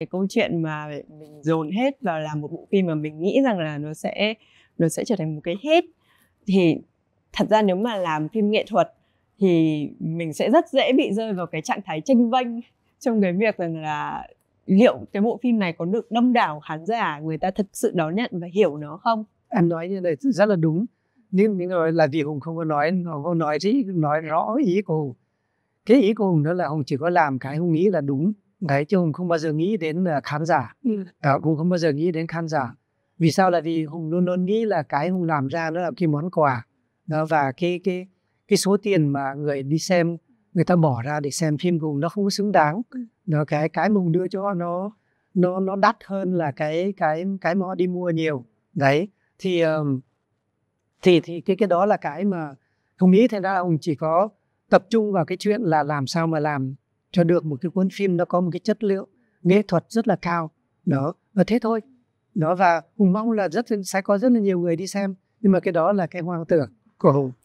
cái câu chuyện mà mình dồn hết vào làm một bộ phim mà mình nghĩ rằng là nó sẽ nó sẽ trở thành một cái hit thì thật ra nếu mà làm phim nghệ thuật thì mình sẽ rất dễ bị rơi vào cái trạng thái tranh vênh trong cái việc rằng là liệu cái bộ phim này có được đông đảo khán giả người ta thật sự đón nhận và hiểu nó không em nói như này rất là đúng nhưng những rồi là vì hùng không có nói hùng không nói chứ nói rõ ý của hùng cái ý của hùng đó là hùng chỉ có làm cái hùng nghĩ là đúng đấy chứ hùng không bao giờ nghĩ đến à, khán giả ừ. cũng à, không bao giờ nghĩ đến khán giả vì sao là vì hùng luôn luôn nghĩ là cái hùng làm ra nó là cái món quà đó và cái cái cái số tiền mà người đi xem người ta bỏ ra để xem phim hùng nó không có xứng đáng nó ừ. cái cái hùng đưa cho nó nó nó đắt hơn là cái cái cái mà họ đi mua nhiều đấy thì thì thì cái cái đó là cái mà hùng nghĩ thành ra hùng chỉ có tập trung vào cái chuyện là làm sao mà làm cho được một cái cuốn phim nó có một cái chất liệu nghệ thuật rất là cao đó và thế thôi đó và hùng mong là rất sẽ có rất là nhiều người đi xem nhưng mà cái đó là cái hoang tưởng của hùng